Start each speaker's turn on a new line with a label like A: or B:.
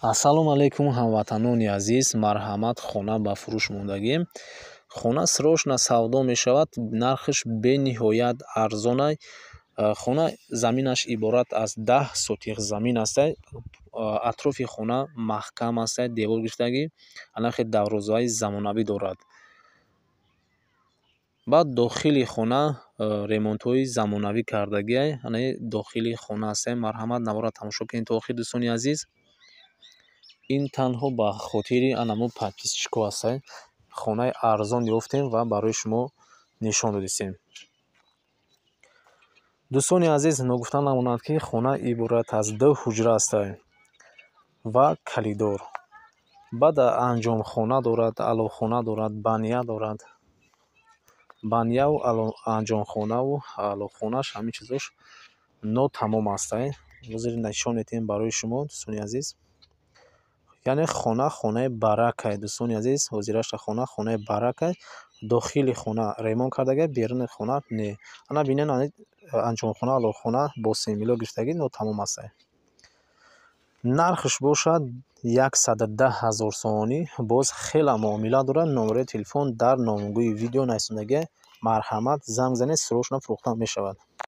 A: ассалому алайкум ҳамватанони азиз марҳамат хона ба фурӯш мондагӣ хона срошна савдо мешавад нархаш бениҳоят арзона э, хона заминаш иборат аз даҳ сотиқ замин аст э, атрофи хона маҳкам аст девор гирифтагӣ анахе даврозаи замонавӣ дорад баъд дохили хона э, ремонтҳои замонавӣ кардагӣ дохили хона аст марҳамат наворад тамошо кунед то охир дӯстони азиз ин танҳо ба хотири анаму подписчико ҳастай хонаи арзон ёфтем ва барои шумо нишон додистем дӯстони азиз ногуфта намонад ки хона иборат аз ду ҳуҷра ҳастай ва калидор баъда анҷомхона дорад алохона дорад бания дорад банияву анҷомхонаву алохонаш ҳамин чизош нотамом ҳастай озир нишон метем барои шумо дӯстони азиз яъне хона хонаи барака дӯстони азиз ҳозираша хона хонаи барака дохили хона ремон кардага беруни хона не ана бинен анчун хона ало хона бо семило гирифтаги но тамом аст нархш бошад 110 ҳазор сомонӣ боз хела муомила дорад номераи телефон дар номгӯи видео найсундагӣ марҳамат занг зани сурошна фурӯхта мешавад